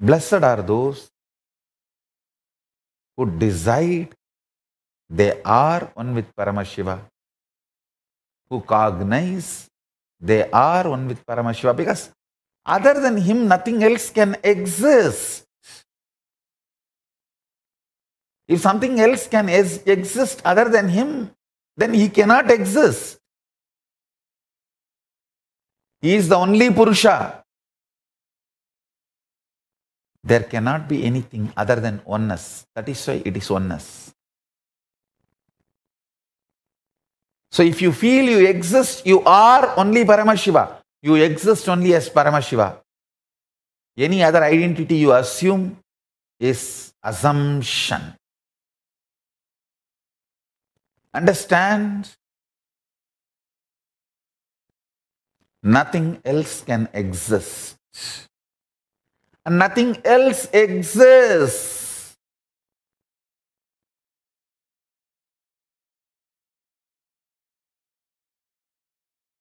Blessed are those who decide they are one with Paramashiva, who cognize they are one with Paramashiva, because other than him, nothing else can exist. If something else can exist other than him, then he cannot exist. He is the only Purusha. There cannot be anything other than oneness. That is why it is oneness. So if you feel you exist, you are only Paramashiva. You exist only as Paramashiva. Any other identity you assume is assumption. Understand? Nothing else can exist nothing else exists